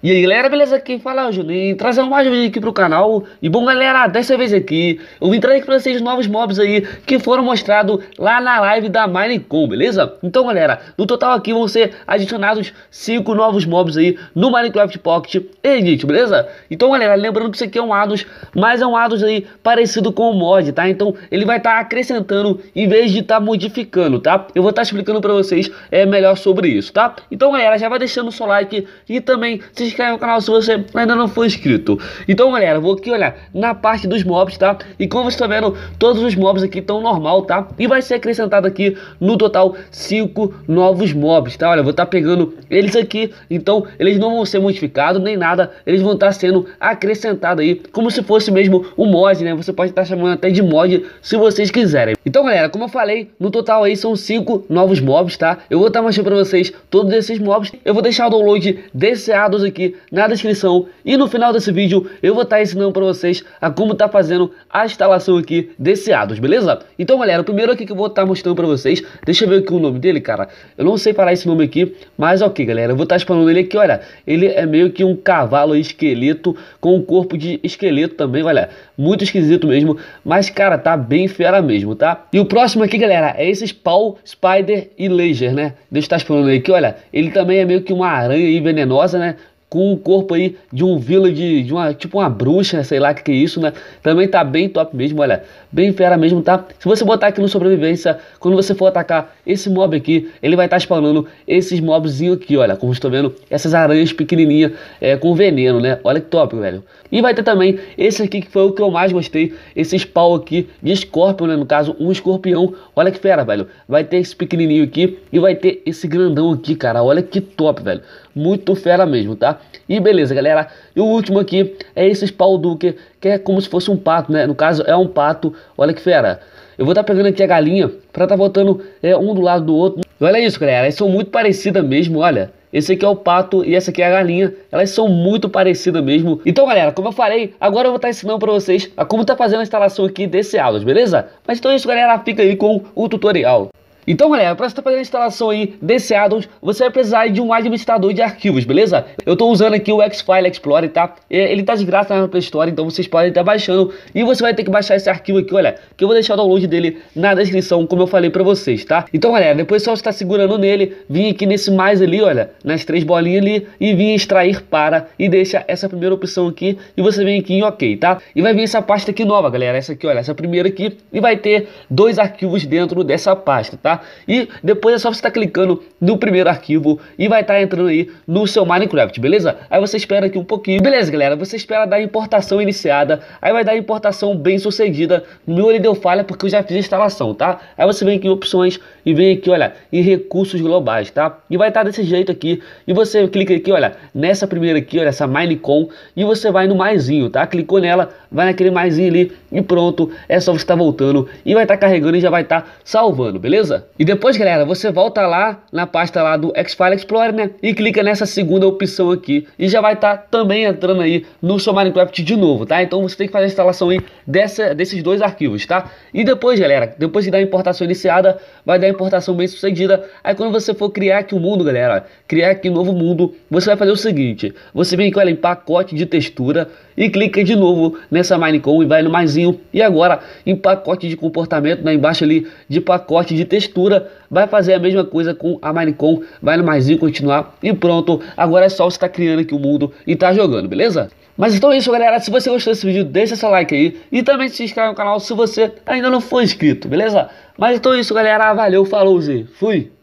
E aí galera, beleza? Quem fala é o Juninho, trazendo mais um vídeo aqui pro canal E bom galera, dessa vez aqui, eu vim trazer aqui pra vocês novos mobs aí Que foram mostrados lá na live da Minecon, beleza? Então galera, no total aqui vão ser adicionados 5 novos mobs aí no Minecraft Pocket Edit, beleza? Então galera, lembrando que isso aqui é um ADOS, mas é um ADOS aí parecido com o mod, tá? Então ele vai estar tá acrescentando em vez de estar tá modificando, tá? Eu vou estar tá explicando pra vocês é, melhor sobre isso, tá? Então galera, já vai deixando o seu like e também se inscreve no canal se você ainda não for inscrito. Então, galera, vou aqui olhar na parte dos mobs, tá? E como vocês estão vendo, todos os mobs aqui estão normal, tá? E vai ser acrescentado aqui, no total, 5 novos mobs, tá? Olha, vou estar tá pegando eles aqui, então eles não vão ser modificados nem nada, eles vão estar tá sendo acrescentados aí, como se fosse mesmo um mod, né? Você pode estar tá chamando até de mod, se vocês quiserem. Então, galera, como eu falei, no total aí são 5 novos mobs, tá? Eu vou estar tá mostrando pra vocês todos esses mobs. Eu vou deixar o download desse Ados aqui aqui na descrição e no final desse vídeo eu vou estar tá ensinando para vocês a como tá fazendo a instalação aqui desse ADOS, beleza? Então galera, o primeiro aqui que eu vou estar tá mostrando para vocês, deixa eu ver aqui o nome dele, cara, eu não sei falar esse nome aqui, mas ok galera, eu vou estar tá explanando ele aqui, olha, ele é meio que um cavalo esqueleto com um corpo de esqueleto também, olha, muito esquisito mesmo, mas cara, tá bem fera mesmo, tá? E o próximo aqui galera, é esse Paul Spider e Laser, né? Deixa eu estar tá aí aqui, olha, ele também é meio que uma aranha venenosa, né? com o corpo aí de um vila de uma, tipo uma bruxa, sei lá o que, que é isso, né? Também tá bem top mesmo, olha, bem fera mesmo, tá? Se você botar aqui no sobrevivência, quando você for atacar esse mob aqui, ele vai estar tá spawnando esses mobzinho aqui, olha, como estou vendo, essas aranhas pequenininhas é, com veneno, né? Olha que top, velho. E vai ter também esse aqui que foi o que eu mais gostei, esse spawn aqui de Scorpion, né? No caso, um escorpião, olha que fera, velho. Vai ter esse pequenininho aqui e vai ter esse grandão aqui, cara, olha que top, velho. Muito fera mesmo, tá? E beleza, galera. E o último aqui é esse pau Duke, que é como se fosse um pato, né? No caso, é um pato. Olha que fera. Eu vou estar tá pegando aqui a galinha para estar tá botando é, um do lado do outro. E olha isso, galera. Elas são muito parecidas mesmo, olha. Esse aqui é o pato e essa aqui é a galinha. Elas são muito parecidas mesmo. Então, galera, como eu falei, agora eu vou estar tá ensinando para vocês a como tá fazendo a instalação aqui desse aulas, beleza? Mas então é isso, galera. Fica aí com o tutorial. Então, galera, para você tá fazer a instalação aí desse addons, você vai precisar de um administrador de arquivos, beleza? Eu estou usando aqui o X-File Explorer, tá? Ele tá de graça na Play Store, então vocês podem estar baixando. E você vai ter que baixar esse arquivo aqui, olha, que eu vou deixar o download dele na descrição, como eu falei para vocês, tá? Então, galera, depois é só está segurando nele, vim aqui nesse mais ali, olha, nas três bolinhas ali, e vim extrair para, e deixa essa primeira opção aqui, e você vem aqui em OK, tá? E vai vir essa pasta aqui nova, galera, essa aqui, olha, essa primeira aqui, e vai ter dois arquivos dentro dessa pasta, tá? E depois é só você estar tá clicando no primeiro arquivo e vai estar tá entrando aí no seu Minecraft, beleza? Aí você espera aqui um pouquinho. Beleza, galera, você espera dar importação iniciada, aí vai dar importação bem sucedida. No meu ele deu falha porque eu já fiz a instalação, tá? Aí você vem aqui em opções e vem aqui, olha, em recursos globais, tá? E vai estar tá desse jeito aqui. E você clica aqui, olha, nessa primeira aqui, olha, essa MineCon e você vai no maisinho, tá? Clicou nela, vai naquele maisinho ali e pronto. É só você estar tá voltando e vai estar tá carregando e já vai estar tá salvando, beleza? E depois, galera, você volta lá na pasta lá do X-File Explorer, né? E clica nessa segunda opção aqui. E já vai estar tá também entrando aí no seu Minecraft de novo, tá? Então você tem que fazer a instalação aí dessa, desses dois arquivos, tá? E depois, galera, depois que dá a importação iniciada, vai dar a importação bem sucedida. Aí quando você for criar aqui o um mundo, galera, criar aqui um novo mundo, você vai fazer o seguinte. Você vem aqui, olha, em pacote de textura e clica de novo nessa Minecom e vai no maisinho. E agora em pacote de comportamento, né? Embaixo ali de pacote de textura textura, vai fazer a mesma coisa com a Minecon, vai no maisinho, continuar e pronto. Agora é só você estar tá criando aqui o mundo e tá jogando, beleza? Mas então é isso, galera. Se você gostou desse vídeo, deixa seu like aí. E também se inscreve no canal se você ainda não for inscrito, beleza? Mas então é isso, galera. Valeu, falou, e Fui!